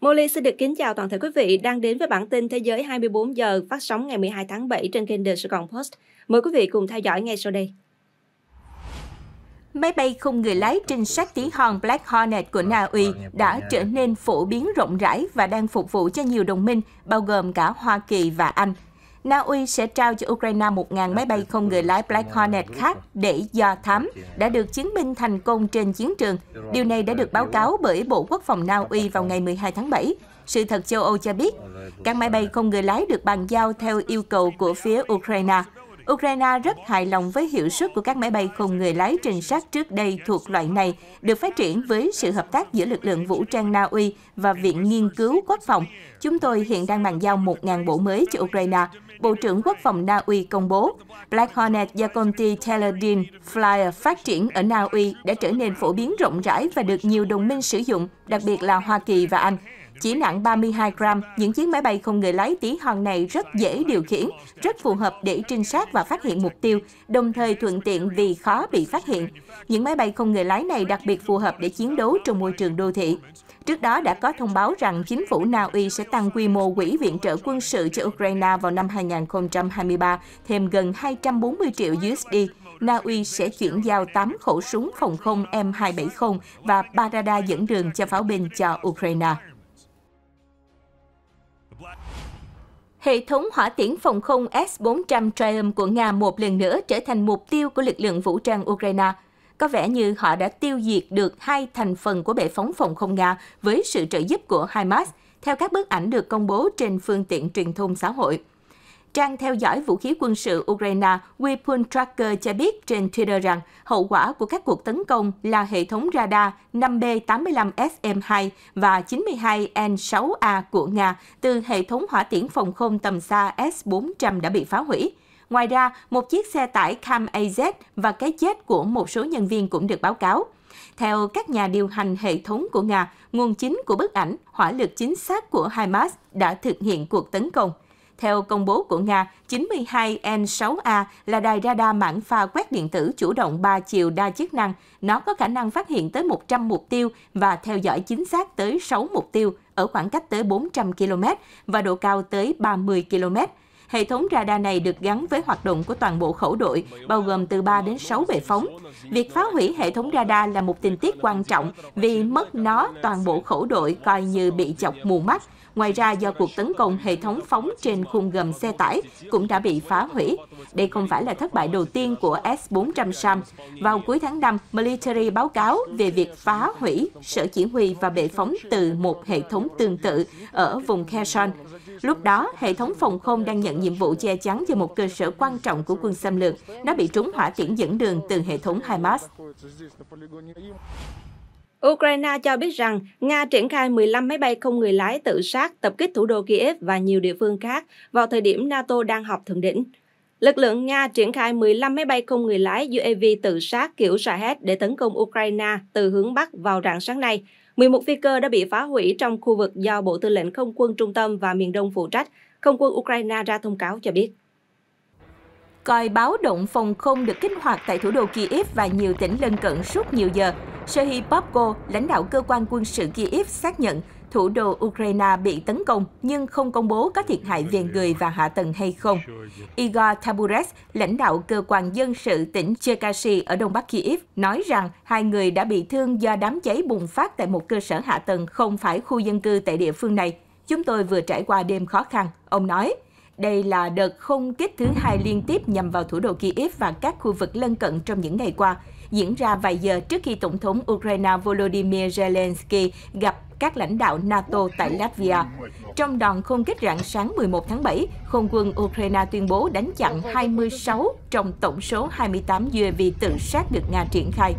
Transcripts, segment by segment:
Molly xin được kính chào toàn thể quý vị đang đến với bản tin Thế giới 24 giờ phát sóng ngày 12 tháng 7 trên kênh The Sài Post. Mời quý vị cùng theo dõi ngay sau đây. Máy bay không người lái trinh sát tí hon Black Hornet của Na Uy đã trở nên phổ biến rộng rãi và đang phục vụ cho nhiều đồng minh, bao gồm cả Hoa Kỳ và Anh – Na Uy sẽ trao cho Ukraine 1.000 máy bay không người lái Black Hornet khác để do thám, đã được chiến binh thành công trên chiến trường. Điều này đã được báo cáo bởi Bộ Quốc phòng Na Uy vào ngày 12 tháng 7. Sự thật châu Âu cho biết, các máy bay không người lái được bàn giao theo yêu cầu của phía Ukraine. Ukraine rất hài lòng với hiệu suất của các máy bay không người lái trinh sát trước đây thuộc loại này, được phát triển với sự hợp tác giữa lực lượng vũ trang Na Uy và Viện Nghiên cứu Quốc phòng. Chúng tôi hiện đang bàn giao 1.000 bộ mới cho Ukraine. Bộ trưởng Quốc phòng Na Uy công bố. Black Hornet do công ty Teledin Flyer phát triển ở Na Uy đã trở nên phổ biến rộng rãi và được nhiều đồng minh sử dụng, đặc biệt là Hoa Kỳ và Anh. Chỉ nặng 32 gram, những chiếc máy bay không người lái tí hon này rất dễ điều khiển, rất phù hợp để trinh sát và phát hiện mục tiêu, đồng thời thuận tiện vì khó bị phát hiện. Những máy bay không người lái này đặc biệt phù hợp để chiến đấu trong môi trường đô thị. Trước đó đã có thông báo rằng chính phủ Na Uy sẽ tăng quy mô quỹ viện trợ quân sự cho Ukraine vào năm 2023 thêm gần 240 triệu USD. Na Uy sẽ chuyển giao 8 khẩu súng phòng không M270 và ba radar dẫn đường cho pháo binh cho Ukraine. Hệ thống hỏa tiễn phòng không S-400 Triumph của Nga một lần nữa trở thành mục tiêu của lực lượng vũ trang Ukraine – có vẻ như họ đã tiêu diệt được hai thành phần của bệ phóng phòng không Nga với sự trợ giúp của HIMARS theo các bức ảnh được công bố trên phương tiện truyền thông xã hội. Trang theo dõi vũ khí quân sự Ukraine Weapon Tracker cho biết trên Twitter rằng hậu quả của các cuộc tấn công là hệ thống radar 5B-85SM2 và 92N6A của Nga từ hệ thống hỏa tiễn phòng không tầm xa S-400 đã bị phá hủy. Ngoài ra, một chiếc xe tải Cam AZ và cái chết của một số nhân viên cũng được báo cáo. Theo các nhà điều hành hệ thống của Nga, nguồn chính của bức ảnh, hỏa lực chính xác của Hamas đã thực hiện cuộc tấn công. Theo công bố của Nga, 92 N6A là đài radar mảng pha quét điện tử chủ động 3 chiều đa chức năng. Nó có khả năng phát hiện tới 100 mục tiêu và theo dõi chính xác tới 6 mục tiêu ở khoảng cách tới 400 km và độ cao tới 30 km. Hệ thống radar này được gắn với hoạt động của toàn bộ khẩu đội, bao gồm từ 3 đến 6 bệ phóng. Việc phá hủy hệ thống radar là một tình tiết quan trọng vì mất nó toàn bộ khẩu đội coi như bị chọc mù mắt. Ngoài ra, do cuộc tấn công, hệ thống phóng trên khung gầm xe tải cũng đã bị phá hủy. Đây không phải là thất bại đầu tiên của S-400 SAM. Vào cuối tháng 5, Military báo cáo về việc phá hủy sở chỉ huy và bệ phóng từ một hệ thống tương tự ở vùng Kherson. Lúc đó, hệ thống phòng không đang nhận nhiệm vụ che chắn cho một cơ sở quan trọng của quân xâm lược. Nó bị trúng hỏa tiễn dẫn đường từ hệ thống HIMARS. Ukraine cho biết rằng Nga triển khai 15 máy bay không người lái tự sát tập kích thủ đô Kiev và nhiều địa phương khác vào thời điểm NATO đang họp thượng đỉnh. Lực lượng Nga triển khai 15 máy bay không người lái UAV tự sát kiểu Shahed để tấn công Ukraine từ hướng Bắc vào rạng sáng nay. 11 phi cơ đã bị phá hủy trong khu vực do Bộ Tư lệnh Không quân Trung tâm và miền Đông phụ trách, Không quân Ukraine ra thông cáo cho biết coi báo động phòng không được kích hoạt tại thủ đô Kiev và nhiều tỉnh lân cận suốt nhiều giờ. Serhiy Popko, lãnh đạo cơ quan quân sự Kiev xác nhận thủ đô Ukraine bị tấn công nhưng không công bố có thiệt hại về người và hạ tầng hay không. Igor Taburets, lãnh đạo cơ quan dân sự tỉnh Cherkasy ở đông bắc Kiev, nói rằng hai người đã bị thương do đám cháy bùng phát tại một cơ sở hạ tầng không phải khu dân cư tại địa phương này. Chúng tôi vừa trải qua đêm khó khăn, ông nói. Đây là đợt không kích thứ hai liên tiếp nhằm vào thủ đô Kyiv và các khu vực lân cận trong những ngày qua, diễn ra vài giờ trước khi Tổng thống Ukraine Volodymyr Zelensky gặp các lãnh đạo NATO tại Latvia. Trong đòn không kích rạng sáng 11 tháng 7, không quân Ukraine tuyên bố đánh chặn 26 trong tổng số 28 UAV tự sát được Nga triển khai.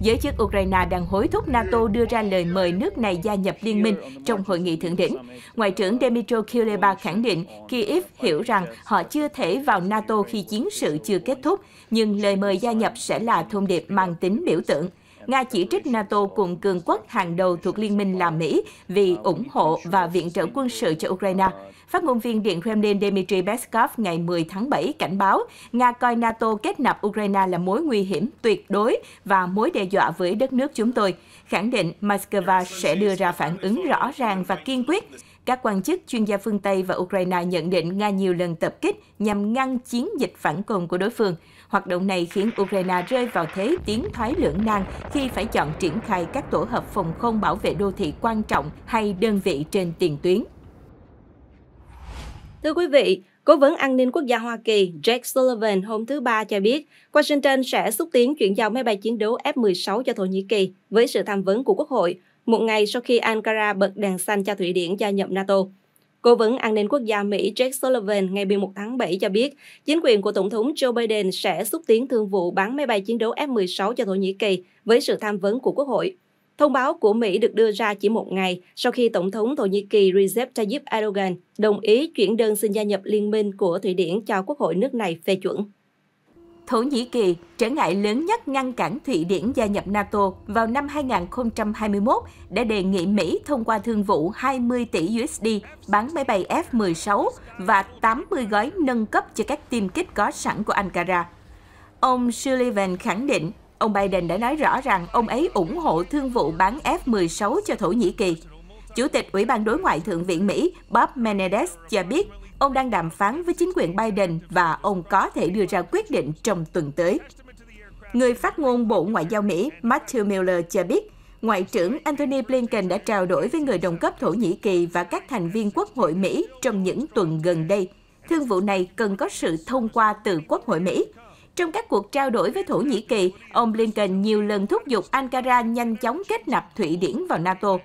Giới chức Ukraine đang hối thúc NATO đưa ra lời mời nước này gia nhập liên minh trong hội nghị thượng đỉnh. Ngoại trưởng Dmytro Kuleba khẳng định Kyiv hiểu rằng họ chưa thể vào NATO khi chiến sự chưa kết thúc, nhưng lời mời gia nhập sẽ là thông điệp mang tính biểu tượng. Nga chỉ trích NATO cùng cường quốc hàng đầu thuộc liên minh là Mỹ vì ủng hộ và viện trợ quân sự cho Ukraine. Phát ngôn viên Điện Kremlin Dmitry Peskov ngày 10 tháng 7 cảnh báo Nga coi NATO kết nạp Ukraine là mối nguy hiểm tuyệt đối và mối đe dọa với đất nước chúng tôi, khẳng định Moscow sẽ đưa ra phản ứng rõ ràng và kiên quyết. Các quan chức, chuyên gia phương Tây và Ukraine nhận định Nga nhiều lần tập kích nhằm ngăn chiến dịch phản công của đối phương. Hoạt động này khiến Ukraine rơi vào thế tiến thoái lưỡng nan khi phải chọn triển khai các tổ hợp phòng không bảo vệ đô thị quan trọng hay đơn vị trên tiền tuyến. Thưa quý vị, Cố vấn an ninh quốc gia Hoa Kỳ Jake Sullivan hôm thứ Ba cho biết Washington sẽ xúc tiến chuyển giao máy bay chiến đấu F-16 cho Thổ Nhĩ Kỳ với sự tham vấn của Quốc hội một ngày sau khi Ankara bật đèn xanh cho Thụy Điển gia nhập NATO. Cố vấn an ninh quốc gia Mỹ Jake Sullivan ngày 11 tháng 7 cho biết, chính quyền của Tổng thống Joe Biden sẽ xúc tiến thương vụ bán máy bay chiến đấu F-16 cho Thổ Nhĩ Kỳ với sự tham vấn của Quốc hội. Thông báo của Mỹ được đưa ra chỉ một ngày sau khi Tổng thống Thổ Nhĩ Kỳ Recep Tayyip Erdogan đồng ý chuyển đơn xin gia nhập liên minh của Thụy Điển cho Quốc hội nước này phê chuẩn. Thổ Nhĩ Kỳ, trở ngại lớn nhất ngăn cản Thụy Điển gia nhập NATO vào năm 2021 đã đề nghị Mỹ thông qua thương vụ 20 tỷ USD bán máy bay F-16 và 80 gói nâng cấp cho các tiêm kích có sẵn của Ankara. Ông Sullivan khẳng định, ông Biden đã nói rõ rằng ông ấy ủng hộ thương vụ bán F-16 cho Thổ Nhĩ Kỳ. Chủ tịch Ủy ban Đối ngoại Thượng viện Mỹ Bob Menendez cho biết ông đang đàm phán với chính quyền Biden và ông có thể đưa ra quyết định trong tuần tới. Người phát ngôn Bộ Ngoại giao Mỹ Matthew Miller cho biết, Ngoại trưởng Antony Blinken đã trao đổi với người đồng cấp Thổ Nhĩ Kỳ và các thành viên Quốc hội Mỹ trong những tuần gần đây. Thương vụ này cần có sự thông qua từ Quốc hội Mỹ. Trong các cuộc trao đổi với Thổ Nhĩ Kỳ, ông Blinken nhiều lần thúc giục Ankara nhanh chóng kết nạp Thụy Điển vào NATO.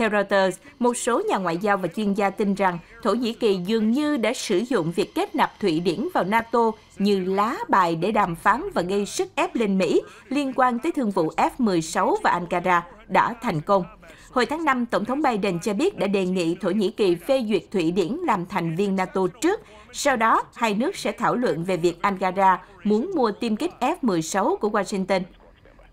Theo Reuters, một số nhà ngoại giao và chuyên gia tin rằng Thổ Nhĩ Kỳ dường như đã sử dụng việc kết nạp Thụy Điển vào NATO như lá bài để đàm phán và gây sức ép lên Mỹ liên quan tới thương vụ F-16 và Ankara đã thành công. Hồi tháng 5, Tổng thống Biden cho biết đã đề nghị Thổ Nhĩ Kỳ phê duyệt Thụy Điển làm thành viên NATO trước. Sau đó, hai nước sẽ thảo luận về việc Ankara muốn mua tiêm kích F-16 của Washington.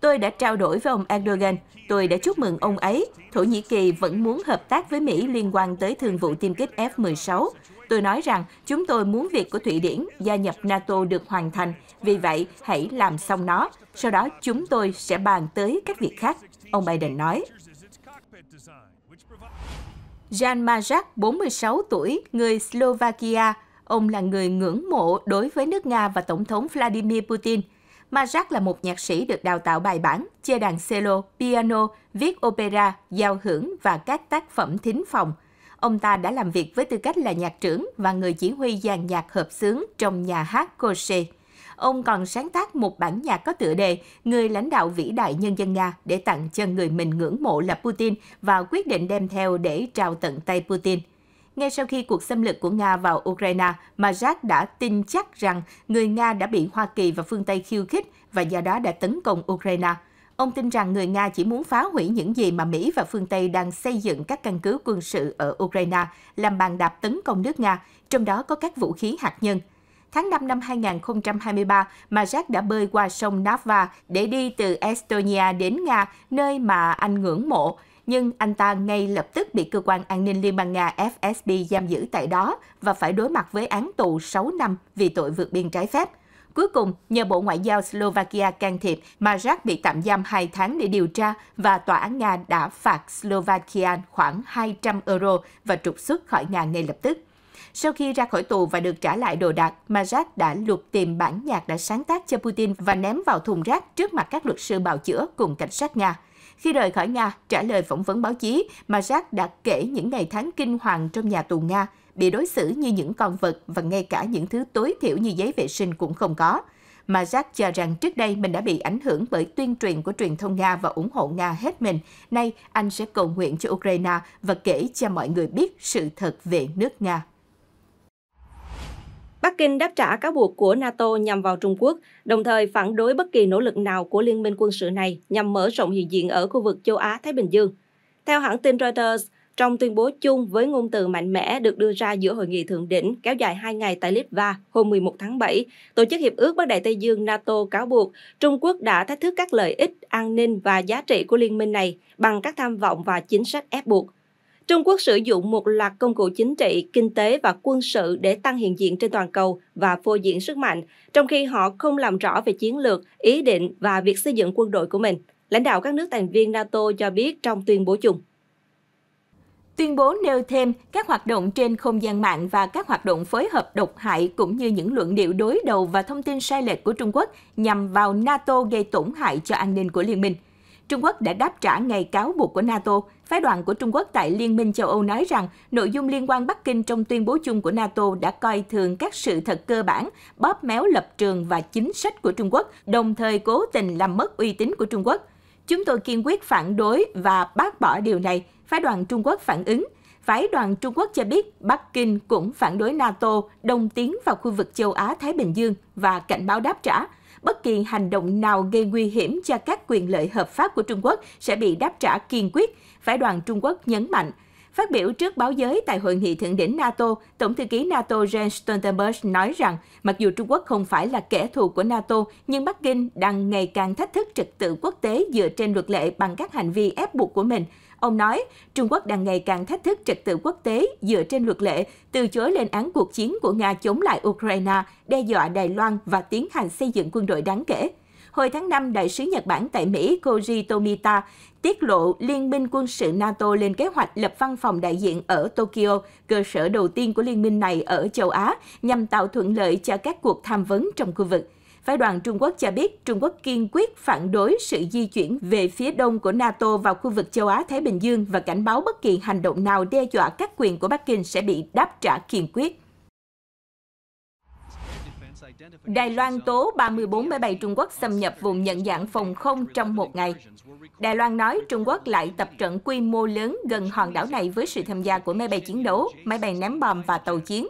Tôi đã trao đổi với ông Erdogan, tôi đã chúc mừng ông ấy. Thổ Nhĩ Kỳ vẫn muốn hợp tác với Mỹ liên quan tới thương vụ tiêm kích F-16. Tôi nói rằng chúng tôi muốn việc của Thụy Điển gia nhập NATO được hoàn thành, vì vậy hãy làm xong nó. Sau đó chúng tôi sẽ bàn tới các việc khác, ông Biden nói. Jan Majak, 46 tuổi, người Slovakia, ông là người ngưỡng mộ đối với nước Nga và Tổng thống Vladimir Putin – Majak là một nhạc sĩ được đào tạo bài bản, chơi đàn cello, piano, viết opera, giao hưởng và các tác phẩm thính phòng. Ông ta đã làm việc với tư cách là nhạc trưởng và người chỉ huy dàn nhạc hợp xướng trong nhà hát Koche. Ông còn sáng tác một bản nhạc có tựa đề Người lãnh đạo vĩ đại nhân dân Nga để tặng cho người mình ngưỡng mộ là Putin và quyết định đem theo để trao tận tay Putin. Ngay sau khi cuộc xâm lược của Nga vào Ukraine, Majak đã tin chắc rằng người Nga đã bị Hoa Kỳ và phương Tây khiêu khích và do đó đã tấn công Ukraine. Ông tin rằng người Nga chỉ muốn phá hủy những gì mà Mỹ và phương Tây đang xây dựng các căn cứ quân sự ở Ukraine, làm bàn đạp tấn công nước Nga, trong đó có các vũ khí hạt nhân. Tháng 5 năm 2023, Majak đã bơi qua sông Nava để đi từ Estonia đến Nga, nơi mà anh ngưỡng mộ, nhưng anh ta ngay lập tức bị cơ quan an ninh Liên bang Nga FSB giam giữ tại đó và phải đối mặt với án tù 6 năm vì tội vượt biên trái phép. Cuối cùng, nhờ Bộ Ngoại giao Slovakia can thiệp, Majak bị tạm giam 2 tháng để điều tra và tòa án Nga đã phạt Slovakia khoảng 200 euro và trục xuất khỏi Nga ngay lập tức. Sau khi ra khỏi tù và được trả lại đồ đạc, Majak đã lục tìm bản nhạc đã sáng tác cho Putin và ném vào thùng rác trước mặt các luật sư bào chữa cùng cảnh sát Nga. Khi rời khỏi Nga, trả lời phỏng vấn báo chí, Majak đã kể những ngày tháng kinh hoàng trong nhà tù Nga, bị đối xử như những con vật và ngay cả những thứ tối thiểu như giấy vệ sinh cũng không có. Mà cho rằng trước đây mình đã bị ảnh hưởng bởi tuyên truyền của truyền thông Nga và ủng hộ Nga hết mình. Nay, anh sẽ cầu nguyện cho Ukraine và kể cho mọi người biết sự thật về nước Nga. Bắc Kinh đáp trả cáo buộc của NATO nhằm vào Trung Quốc, đồng thời phản đối bất kỳ nỗ lực nào của liên minh quân sự này nhằm mở rộng hiện diện ở khu vực châu Á-Thái Bình Dương. Theo hãng tin Reuters, trong tuyên bố chung với ngôn từ mạnh mẽ được đưa ra giữa hội nghị thượng đỉnh kéo dài 2 ngày tại Litva hôm 11 tháng 7, Tổ chức Hiệp ước Bắc Đại Tây Dương NATO cáo buộc Trung Quốc đã thách thức các lợi ích, an ninh và giá trị của liên minh này bằng các tham vọng và chính sách ép buộc. Trung Quốc sử dụng một loạt công cụ chính trị, kinh tế và quân sự để tăng hiện diện trên toàn cầu và phô diễn sức mạnh, trong khi họ không làm rõ về chiến lược, ý định và việc xây dựng quân đội của mình. Lãnh đạo các nước thành viên NATO cho biết trong tuyên bố chung. Tuyên bố nêu thêm các hoạt động trên không gian mạng và các hoạt động phối hợp độc hại cũng như những luận điệu đối đầu và thông tin sai lệch của Trung Quốc nhằm vào NATO gây tổn hại cho an ninh của liên minh – Trung Quốc đã đáp trả ngày cáo buộc của NATO. Phái đoàn của Trung Quốc tại Liên minh châu Âu nói rằng nội dung liên quan Bắc Kinh trong tuyên bố chung của NATO đã coi thường các sự thật cơ bản, bóp méo lập trường và chính sách của Trung Quốc, đồng thời cố tình làm mất uy tín của Trung Quốc. Chúng tôi kiên quyết phản đối và bác bỏ điều này, phái đoàn Trung Quốc phản ứng. Phái đoàn Trung Quốc cho biết Bắc Kinh cũng phản đối NATO đồng tiến vào khu vực châu Á-Thái Bình Dương và cảnh báo đáp trả – bất kỳ hành động nào gây nguy hiểm cho các quyền lợi hợp pháp của Trung Quốc sẽ bị đáp trả kiên quyết, phái đoàn Trung Quốc nhấn mạnh. Phát biểu trước báo giới tại hội nghị thượng đỉnh NATO, Tổng thư ký NATO Jens Stoltenberg nói rằng mặc dù Trung Quốc không phải là kẻ thù của NATO, nhưng Bắc Kinh đang ngày càng thách thức trật tự quốc tế dựa trên luật lệ bằng các hành vi ép buộc của mình. Ông nói, Trung Quốc đang ngày càng thách thức trật tự quốc tế dựa trên luật lệ, từ chối lên án cuộc chiến của Nga chống lại Ukraine, đe dọa Đài Loan và tiến hành xây dựng quân đội đáng kể. Hồi tháng 5, đại sứ Nhật Bản tại Mỹ Koji Tomita tiết lộ Liên minh quân sự NATO lên kế hoạch lập văn phòng đại diện ở Tokyo, cơ sở đầu tiên của liên minh này ở châu Á, nhằm tạo thuận lợi cho các cuộc tham vấn trong khu vực. Phái đoàn Trung Quốc cho biết Trung Quốc kiên quyết phản đối sự di chuyển về phía đông của NATO vào khu vực châu Á-Thái Bình Dương và cảnh báo bất kỳ hành động nào đe dọa các quyền của Bắc Kinh sẽ bị đáp trả kiên quyết. Đài Loan tố 34 máy bay Trung Quốc xâm nhập vùng nhận dạng phòng không trong một ngày. Đài Loan nói Trung Quốc lại tập trận quy mô lớn gần hòn đảo này với sự tham gia của máy bay chiến đấu, máy bay ném bom và tàu chiến.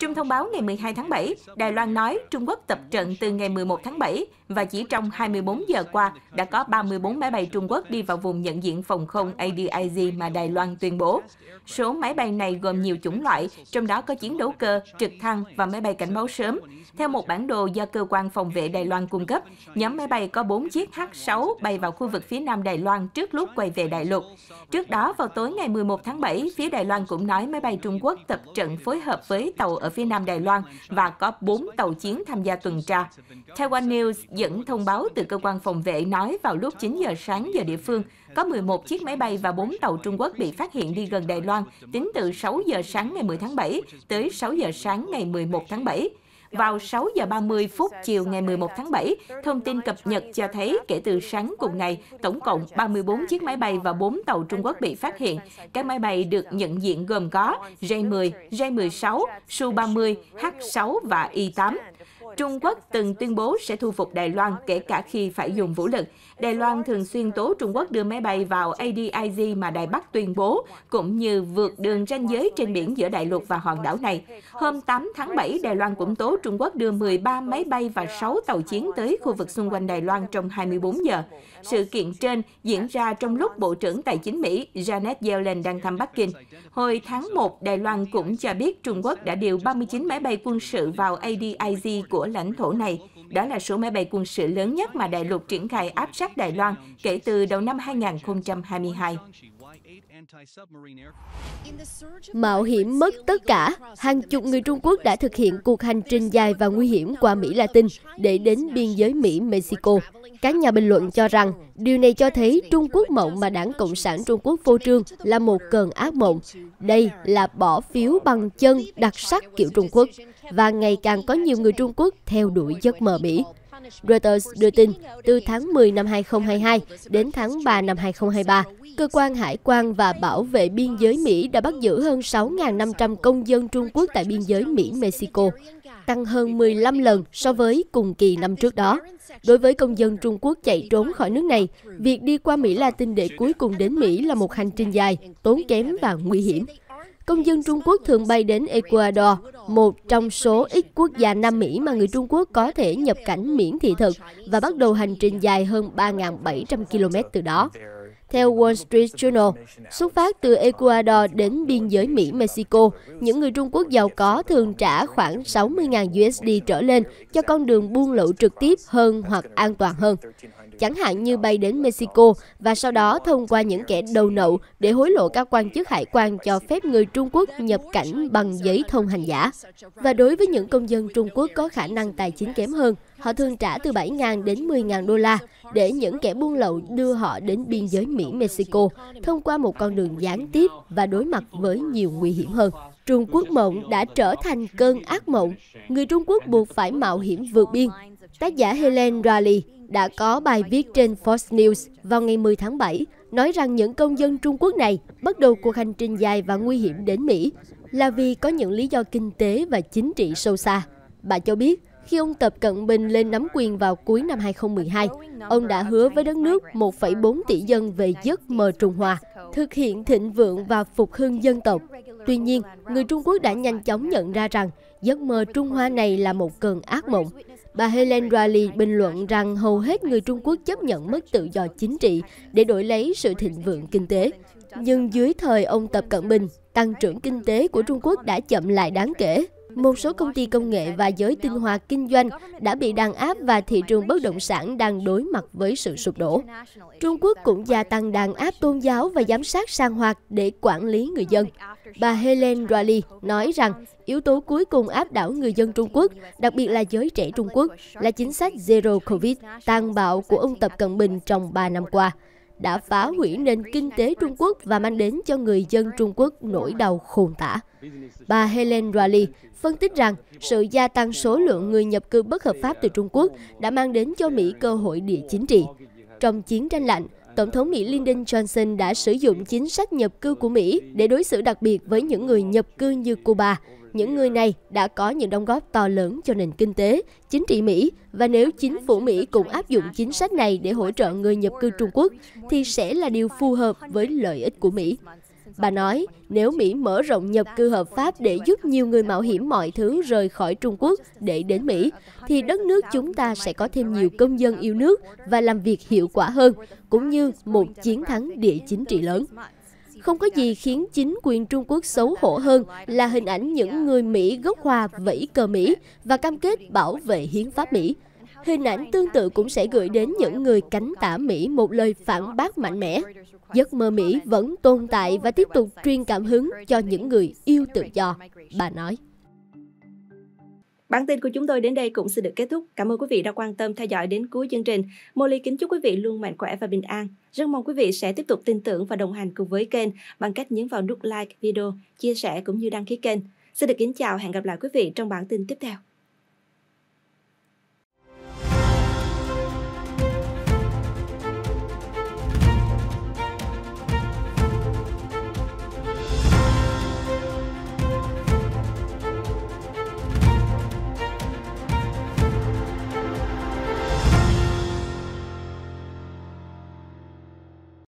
Trong thông báo ngày 12 tháng 7, Đài Loan nói Trung Quốc tập trận từ ngày 11 tháng 7 và chỉ trong 24 giờ qua đã có 34 máy bay Trung Quốc đi vào vùng nhận diện phòng không ADIZ mà Đài Loan tuyên bố. Số máy bay này gồm nhiều chủng loại, trong đó có chiến đấu cơ, trực thăng và máy bay cảnh báo sớm. Theo một bản đồ do cơ quan phòng vệ Đài Loan cung cấp, nhóm máy bay có 4 chiếc H-6 bay vào khu vực phía nam Đài Loan trước lúc quay về đại lục. Trước đó, vào tối ngày 11 tháng 7, phía Đài Loan cũng nói máy bay Trung Quốc tập trận phối hợp với tàu tàu ở phía nam Đài Loan và có 4 tàu chiến tham gia tuần tra. Taiwan News dẫn thông báo từ cơ quan phòng vệ nói vào lúc 9 giờ sáng giờ địa phương, có 11 chiếc máy bay và 4 tàu Trung Quốc bị phát hiện đi gần Đài Loan tính từ 6 giờ sáng ngày 10 tháng 7 tới 6 giờ sáng ngày 11 tháng 7 vào 6 giờ 30 phút chiều ngày 11 tháng 7. Thông tin cập nhật cho thấy kể từ sáng cùng ngày, tổng cộng 34 chiếc máy bay và 4 tàu Trung Quốc bị phát hiện. Các máy bay được nhận diện gồm có J-10, J-16, Su-30, H-6 và Y-8. Trung Quốc từng tuyên bố sẽ thu phục Đài Loan kể cả khi phải dùng vũ lực. Đài Loan thường xuyên tố Trung Quốc đưa máy bay vào ADIZ mà Đài Bắc tuyên bố, cũng như vượt đường ranh giới trên biển giữa đại lục và hòn đảo này. Hôm 8 tháng 7, Đài Loan cũng tố Trung Quốc đưa 13 máy bay và 6 tàu chiến tới khu vực xung quanh Đài Loan trong 24 giờ. Sự kiện trên diễn ra trong lúc Bộ trưởng Tài chính Mỹ Janet Yellen đang thăm Bắc Kinh. Hồi tháng 1, Đài Loan cũng cho biết Trung Quốc đã điều 39 máy bay quân sự vào ADIZ của lãnh thổ này. Đó là số máy bay quân sự lớn nhất mà đại lục triển khai áp sát Đài Loan kể từ đầu năm 2022. Mạo hiểm mất tất cả, hàng chục người Trung Quốc đã thực hiện cuộc hành trình dài và nguy hiểm qua Mỹ Latin để đến biên giới Mỹ-Mexico. Các nhà bình luận cho rằng điều này cho thấy Trung Quốc mộng mà đảng Cộng sản Trung Quốc vô trương là một cơn ác mộng. Đây là bỏ phiếu bằng chân đặc sắc kiểu Trung Quốc và ngày càng có nhiều người Trung Quốc theo đuổi giấc mơ Mỹ. Reuters đưa tin, từ tháng 10 năm 2022 đến tháng 3 năm 2023, cơ quan hải quan và bảo vệ biên giới Mỹ đã bắt giữ hơn 6.500 công dân Trung Quốc tại biên giới Mỹ-Mexico, tăng hơn 15 lần so với cùng kỳ năm trước đó. Đối với công dân Trung Quốc chạy trốn khỏi nước này, việc đi qua Mỹ Latin để cuối cùng đến Mỹ là một hành trình dài, tốn kém và nguy hiểm công dân Trung Quốc thường bay đến Ecuador, một trong số ít quốc gia Nam Mỹ mà người Trung Quốc có thể nhập cảnh miễn thị thực và bắt đầu hành trình dài hơn 3.700 km từ đó. Theo Wall Street Journal, xuất phát từ Ecuador đến biên giới Mỹ-Mexico, những người Trung Quốc giàu có thường trả khoảng 60.000 USD trở lên cho con đường buôn lậu trực tiếp hơn hoặc an toàn hơn chẳng hạn như bay đến Mexico và sau đó thông qua những kẻ đầu nậu để hối lộ các quan chức hải quan cho phép người Trung Quốc nhập cảnh bằng giấy thông hành giả. Và đối với những công dân Trung Quốc có khả năng tài chính kém hơn, họ thường trả từ 7.000 đến 10.000 đô la để những kẻ buôn lậu đưa họ đến biên giới Mỹ-Mexico thông qua một con đường gián tiếp và đối mặt với nhiều nguy hiểm hơn. Trung Quốc mộng đã trở thành cơn ác mộng. Người Trung Quốc buộc phải mạo hiểm vượt biên. Tác giả Helen Riley đã có bài viết trên Fox News vào ngày 10 tháng 7 nói rằng những công dân Trung Quốc này bắt đầu cuộc hành trình dài và nguy hiểm đến Mỹ là vì có những lý do kinh tế và chính trị sâu xa. Bà cho biết, khi ông Tập Cận Bình lên nắm quyền vào cuối năm 2012, ông đã hứa với đất nước 1,4 tỷ dân về giấc mơ Trung Hoa, thực hiện thịnh vượng và phục hưng dân tộc. Tuy nhiên, người Trung Quốc đã nhanh chóng nhận ra rằng giấc mơ Trung Hoa này là một cơn ác mộng. Bà Helen Riley bình luận rằng hầu hết người Trung Quốc chấp nhận mất tự do chính trị để đổi lấy sự thịnh vượng kinh tế. Nhưng dưới thời ông Tập Cận Bình, tăng trưởng kinh tế của Trung Quốc đã chậm lại đáng kể. Một số công ty công nghệ và giới tinh hoa kinh doanh đã bị đàn áp và thị trường bất động sản đang đối mặt với sự sụp đổ. Trung Quốc cũng gia tăng đàn áp tôn giáo và giám sát sang hoạt để quản lý người dân. Bà Helen Riley nói rằng yếu tố cuối cùng áp đảo người dân Trung Quốc, đặc biệt là giới trẻ Trung Quốc, là chính sách Zero Covid tàn bạo của ông Tập Cận Bình trong 3 năm qua đã phá hủy nền kinh tế Trung Quốc và mang đến cho người dân Trung Quốc nỗi đau khôn tả. Bà Helen Riley phân tích rằng sự gia tăng số lượng người nhập cư bất hợp pháp từ Trung Quốc đã mang đến cho Mỹ cơ hội địa chính trị. Trong chiến tranh lạnh, Tổng thống Mỹ Lyndon Johnson đã sử dụng chính sách nhập cư của Mỹ để đối xử đặc biệt với những người nhập cư như Cuba, những người này đã có những đóng góp to lớn cho nền kinh tế, chính trị Mỹ và nếu chính phủ Mỹ cũng áp dụng chính sách này để hỗ trợ người nhập cư Trung Quốc thì sẽ là điều phù hợp với lợi ích của Mỹ. Bà nói, nếu Mỹ mở rộng nhập cư hợp pháp để giúp nhiều người mạo hiểm mọi thứ rời khỏi Trung Quốc để đến Mỹ, thì đất nước chúng ta sẽ có thêm nhiều công dân yêu nước và làm việc hiệu quả hơn, cũng như một chiến thắng địa chính trị lớn. Không có gì khiến chính quyền Trung Quốc xấu hổ hơn là hình ảnh những người Mỹ gốc hoa vẫy cờ Mỹ và cam kết bảo vệ hiến pháp Mỹ. Hình ảnh tương tự cũng sẽ gửi đến những người cánh tả Mỹ một lời phản bác mạnh mẽ. Giấc mơ Mỹ vẫn tồn tại và tiếp tục truyền cảm hứng cho những người yêu tự do, bà nói. Bản tin của chúng tôi đến đây cũng xin được kết thúc. Cảm ơn quý vị đã quan tâm theo dõi đến cuối chương trình. Molly kính chúc quý vị luôn mạnh khỏe và bình an. Rất mong quý vị sẽ tiếp tục tin tưởng và đồng hành cùng với kênh bằng cách nhấn vào nút like video, chia sẻ cũng như đăng ký kênh. Xin được kính chào, hẹn gặp lại quý vị trong bản tin tiếp theo.